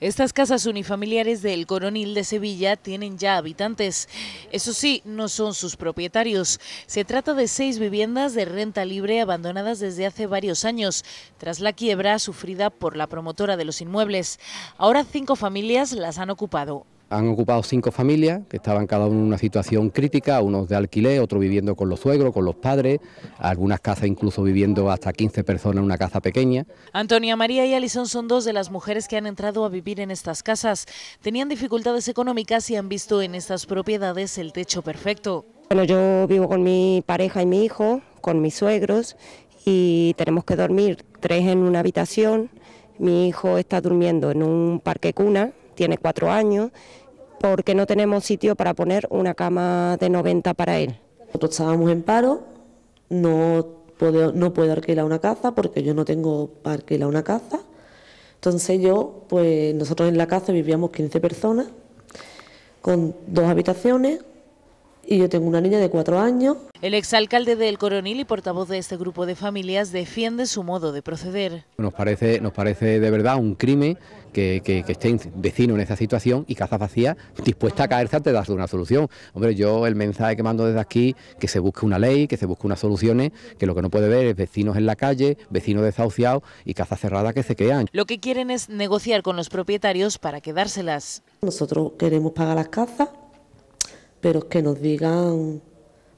Estas casas unifamiliares del Coronil de Sevilla tienen ya habitantes. Eso sí, no son sus propietarios. Se trata de seis viviendas de renta libre abandonadas desde hace varios años, tras la quiebra sufrida por la promotora de los inmuebles. Ahora cinco familias las han ocupado. Han ocupado cinco familias que estaban cada uno en una situación crítica, unos de alquiler, otros viviendo con los suegros, con los padres, algunas casas incluso viviendo hasta 15 personas en una casa pequeña. Antonia María y Alison son dos de las mujeres que han entrado a vivir en estas casas. Tenían dificultades económicas y han visto en estas propiedades el techo perfecto. Bueno, yo vivo con mi pareja y mi hijo, con mis suegros y tenemos que dormir tres en una habitación. Mi hijo está durmiendo en un parque cuna tiene cuatro años, porque no tenemos sitio para poner una cama de 90 para él. Nosotros estábamos en paro, no puedo, no puedo alquilar una casa porque yo no tengo para alquilar una casa. Entonces yo, pues nosotros en la casa vivíamos 15 personas con dos habitaciones, y yo tengo una niña de cuatro años. El exalcalde del Coronil y portavoz de este grupo de familias defiende su modo de proceder. Nos parece, nos parece de verdad un crimen que, que, que en esa situación y caza Vacía dispuesta a caerse antes de darse una solución. Hombre, yo el mensaje que mando desde aquí, que se busque una ley, que se busque unas soluciones, que lo que no puede ver es vecinos en la calle, vecinos desahuciados y casas cerradas que se quedan". Lo que quieren es negociar con los propietarios para quedárselas. Nosotros queremos pagar las cazas pero que nos digan,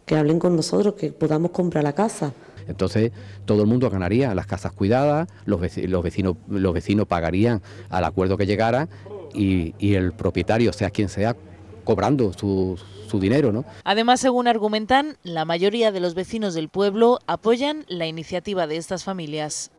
que hablen con nosotros, que podamos comprar la casa. Entonces todo el mundo ganaría, las casas cuidadas, los vecinos, los vecinos, pagarían al acuerdo que llegara y, el propietario, sea quien sea, cobrando su, dinero. ¿no? Además, según argumentan, la mayoría de los vecinos del pueblo apoyan la iniciativa de estas familias.